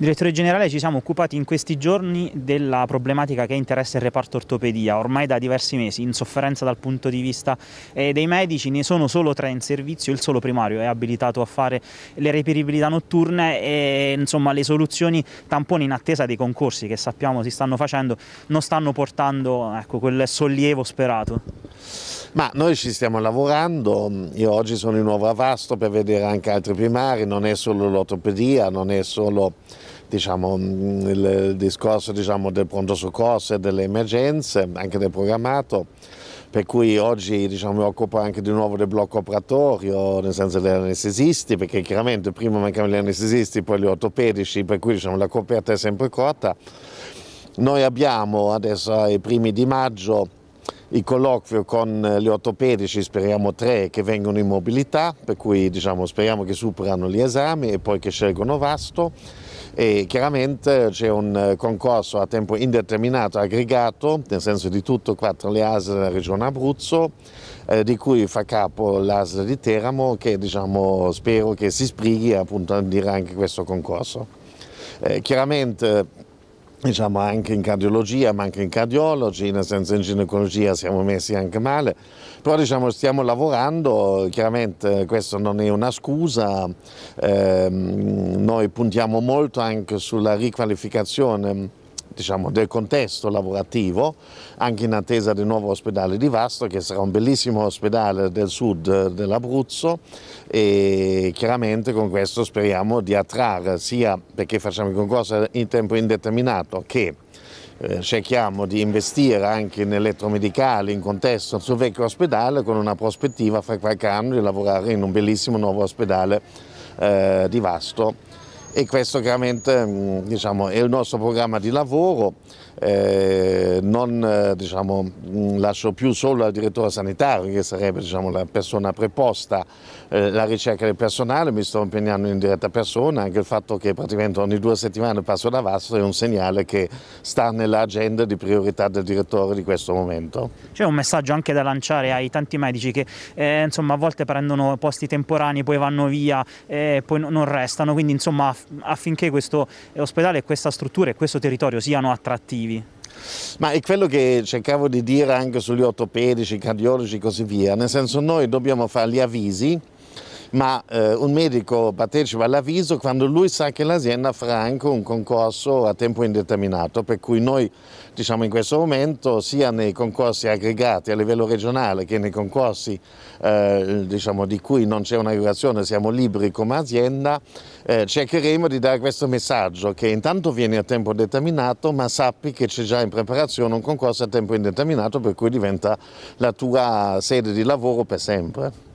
Direttore generale, ci siamo occupati in questi giorni della problematica che interessa il reparto ortopedia, ormai da diversi mesi, in sofferenza dal punto di vista eh, dei medici, ne sono solo tre in servizio, il solo primario è abilitato a fare le reperibilità notturne e insomma le soluzioni tamponi in attesa dei concorsi che sappiamo si stanno facendo non stanno portando ecco, quel sollievo sperato. Ma noi ci stiamo lavorando, mm, io oggi sono in nuovo Vasto per vedere anche altri primari, non è solo l'ortopedia, non è solo diciamo, mm, il discorso diciamo, del pronto soccorso e delle emergenze, anche del programmato per cui oggi diciamo, mi occupo anche di nuovo del blocco operatorio, nel senso degli anestesisti, perché chiaramente prima mancavano gli anestesisti, poi gli ortopedici, per cui diciamo, la coperta è sempre corta. Noi abbiamo adesso ai primi di maggio il colloquio con gli eh, ortopedici, speriamo tre, che vengono in mobilità, per cui diciamo, speriamo che superano gli esami e poi che scelgono Vasto. E chiaramente c'è un eh, concorso a tempo indeterminato aggregato, nel senso di tutto quattro le ASE della regione Abruzzo, eh, di cui fa capo l'ASE di Teramo, che diciamo, spero che si sprighi appunto a dire anche questo concorso. Eh, chiaramente diciamo anche in cardiologia ma anche in cardiologi, nel senso in ginecologia siamo messi anche male, però diciamo stiamo lavorando, chiaramente questa non è una scusa, eh, noi puntiamo molto anche sulla riqualificazione diciamo, del contesto lavorativo, anche in attesa del nuovo ospedale di Vasto, che sarà un bellissimo ospedale del sud dell'Abruzzo e chiaramente con questo speriamo di attrarre sia perché facciamo il concorso in tempo indeterminato che eh, cerchiamo di investire anche in elettromedicali in contesto sul vecchio ospedale con una prospettiva fra qualche anno di lavorare in un bellissimo nuovo ospedale eh, di Vasto e questo chiaramente mm, diciamo, è il nostro programma di lavoro, eh, non diciamo, mm, lascio più solo al direttore sanitario che sarebbe diciamo, la persona preposta alla eh, ricerca del personale, mi sto impegnando in diretta persona, anche il fatto che praticamente ogni due settimane passo da Vasto è un segnale che sta nell'agenda di priorità del direttore di questo momento. C'è un messaggio anche da lanciare ai tanti medici che eh, insomma, a volte prendono posti temporanei, poi vanno via eh, e poi non restano, quindi insomma affinché questo eh, ospedale, questa struttura e questo territorio siano attrattivi? Ma è quello che cercavo di dire anche sugli ortopedici, cardiologi e così via, nel senso noi dobbiamo fare gli avvisi ma eh, un medico partecipa all'avviso quando lui sa che l'azienda farà anche un concorso a tempo indeterminato, per cui noi diciamo in questo momento sia nei concorsi aggregati a livello regionale che nei concorsi eh, diciamo, di cui non c'è un'aggregazione, siamo liberi come azienda, eh, cercheremo di dare questo messaggio che intanto vieni a tempo determinato ma sappi che c'è già in preparazione un concorso a tempo indeterminato per cui diventa la tua sede di lavoro per sempre.